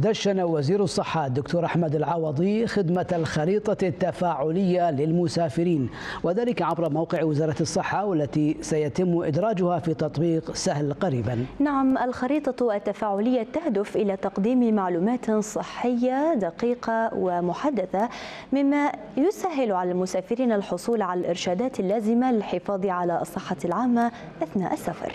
دشن وزير الصحة الدكتور أحمد العوضي خدمة الخريطة التفاعلية للمسافرين وذلك عبر موقع وزارة الصحة والتي سيتم إدراجها في تطبيق سهل قريبا نعم الخريطة التفاعلية تهدف إلى تقديم معلومات صحية دقيقة ومحدثة مما يسهل على المسافرين الحصول على الإرشادات اللازمة للحفاظ على الصحة العامة أثناء السفر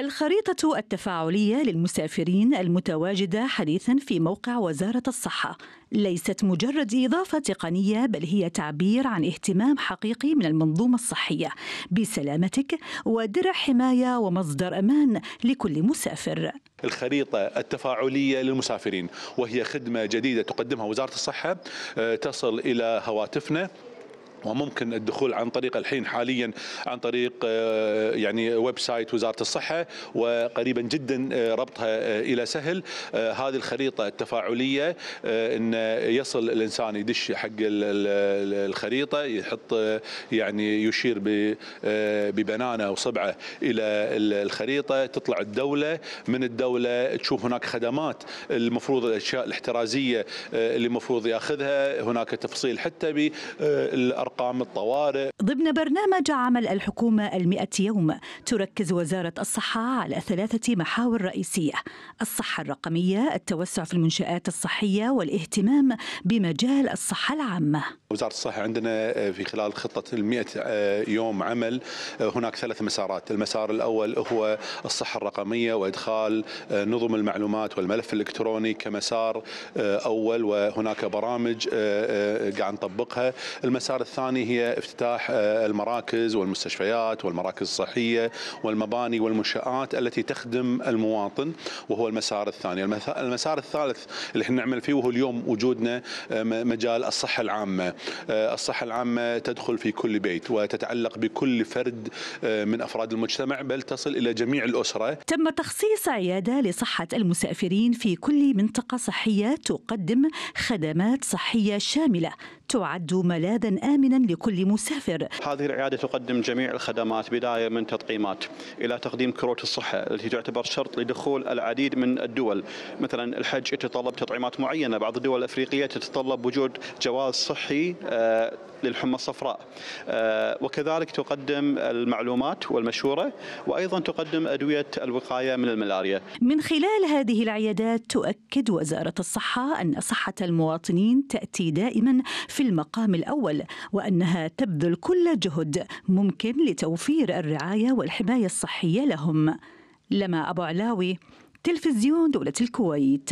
الخريطة التفاعلية للمسافرين المتواجدة حديثا في موقع وزارة الصحة ليست مجرد إضافة تقنية بل هي تعبير عن اهتمام حقيقي من المنظومة الصحية بسلامتك ودرع حماية ومصدر أمان لكل مسافر. الخريطة التفاعلية للمسافرين وهي خدمة جديدة تقدمها وزارة الصحة آه، تصل إلى هواتفنا وممكن الدخول عن طريق الحين حاليا عن طريق آه، يعني ويب سايت وزاره الصحه وقريبا جدا آه، ربطها آه، الى سهل هذه الخريطه التفاعليه ان يصل الانسان يدش حق الخريطه يحط يعني يشير ببنانه او صبعه الى الخريطه تطلع الدوله من الدوله تشوف هناك خدمات المفروض الاشياء الاحترازيه اللي المفروض ياخذها هناك تفصيل حتى بالارقام أرقام الطوارئ ضمن برنامج عمل الحكومة المئة يوم تركز وزارة الصحة على ثلاثة محاور رئيسية الصحة الرقمية التوسع في المنشآت الصحية والاهتمام بمجال الصحة العامة وزارة الصحة عندنا آه، في خلال خطة المئة آه، يوم عمل آه، هناك ثلاث مسارات المسار الأول هو الصحة الرقمية وإدخال نظم المعلومات والملف الإلكتروني كمسار أول وهناك برامج قاعد نطبقها المسار الثاني الثاني هي افتتاح آه، المراكز والمستشفيات والمراكز الصحية والمباني والمنشآت التي تخدم المواطن وهو المسار الثاني المسار الثالث اللي احنا نعمل فيه وهو اليوم وجودنا آه، مجال الصحة العامة آه، الصحة العامة تدخل في كل بيت وتتعلق بكل فرد من أفراد المجتمع بل تصل إلى جميع الأسرة تم تخصيص عيادة لصحة المسافرين في كل منطقة صحية تقدم خدمات صحية شاملة تعد ملاذا آمنا آمنا لكل مسافر هذه العيادة تقدم جميع الخدمات بداية من تطعيمات إلى تقديم كروت الصحة التي تعتبر شرط لدخول العديد من الدول مثلا الحج يتطلب تطعيمات معينة بعض الدول الأفريقية تتطلب وجود جواز صحي آه، للحمى الصفراء آه، وكذلك تقدم المعلومات والمشورة وأيضا تقدم أدوية الوقاية من الملاريا من خلال هذه العيادات تؤكد وزارة الصحة أن صحة المواطنين تأتي دائما في المقام الأول وأنها تبذل كل جهد ممكن لتوفير الرعاية والحماية الصحية لهم لما أبو علاوي تلفزيون دولة الكويت